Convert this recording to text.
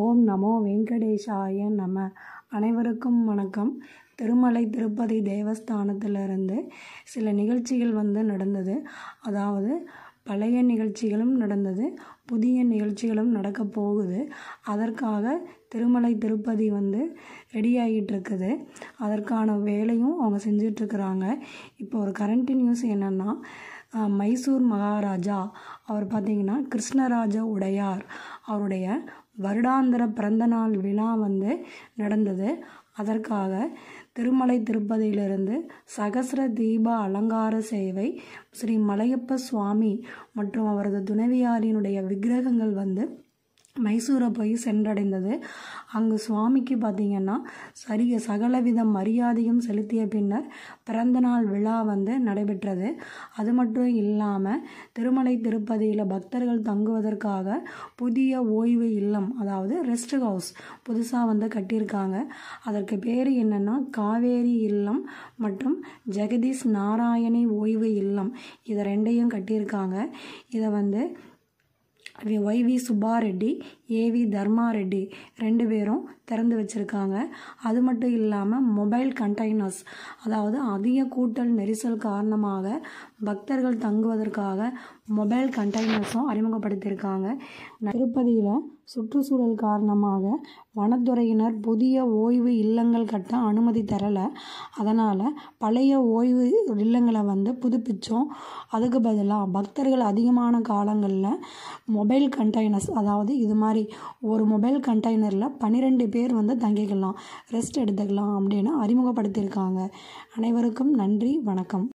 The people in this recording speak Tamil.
ஓம் நமோ வெங்கடேஷாய நம அனைவருக்கும் வணக்கம் திருமலை திருப்பதி தேவஸ்தானத்திலிருந்து சில நிகழ்ச்சிகள் வந்து நடந்தது அதாவது பழைய நிகழ்ச்சிகளும் நடந்தது புதிய நிகழ்ச்சிகளும் நடக்க போகுது அதற்காக திருமலை திருப்பதி வந்து ரெடி அதற்கான வேலையும் அவங்க செஞ்சிட்ருக்குறாங்க இப்போ ஒரு கரண்ட் நியூஸ் என்னென்னா மைசூர் மகாராஜா அவர் பார்த்திங்கன்னா கிருஷ்ணராஜ உடையார் அவருடைய வருடாந்திர பிறந்தநாள் விழா வந்து நடந்தது அதற்காக திருமலை திருப்பதியிலிருந்து சகசிர தீப அலங்கார சேவை ஸ்ரீ மலையப்ப சுவாமி மற்றும் அவரது துணைவியாரினுடைய விக்கிரகங்கள் வந்து மைசூரை போய் சென்றடைந்தது அங்கு சுவாமிக்கு பார்த்திங்கன்னா சரிய சகலவித மரியாதையும் செலுத்திய பின்னர் பிறந்தநாள் விழா வந்து நடைபெற்றது அது மட்டும் இல்லாமல் திருமலை திருப்பதியில் பக்தர்கள் தங்குவதற்காக புதிய ஓய்வு இல்லம் அதாவது ரெஸ்ட் ஹவுஸ் புதுசாக வந்து கட்டியிருக்காங்க அதற்கு பேர் என்னென்னா காவேரி இல்லம் மற்றும் ஜெகதீஷ் நாராயணி ஓய்வு இல்லம் இதை ரெண்டையும் கட்டியிருக்காங்க இதை வந்து அது ஒய்வி ரெட்டி ஏவி தர்மா ரெட்டி ரெண்டு பேரும் திறந்து வச்சுருக்காங்க அது மட்டும் இல்லாமல் மொபைல் கண்டெய்னர்ஸ் அதாவது அதிக கூட்டல் நெரிசல் காரணமாக பக்தர்கள் தங்குவதற்காக மொபைல் கண்டெய்னர்ஸும் அறிமுகப்படுத்தியிருக்காங்க திருப்பதியில் சுற்றுச்சூழல் காரணமாக வனத்துறையினர் புதிய ஓய்வு இல்லங்கள் கட்ட அனுமதி தரலை அதனால் பழைய ஓய்வு இல்லங்களை வந்து புதுப்பித்தோம் அதுக்கு பதிலாக பக்தர்கள் அதிகமான காலங்களில் மொ மொபைல் கண்டெய்னர்ஸ் அதாவது இது மாதிரி ஒரு மொபைல் கண்டெய்னரில் பன்னிரெண்டு பேர் வந்து தங்கிக்கலாம் ரெஸ்ட் எடுத்துக்கலாம் அப்படின்னு அறிமுகப்படுத்தியிருக்காங்க அனைவருக்கும் நன்றி வணக்கம்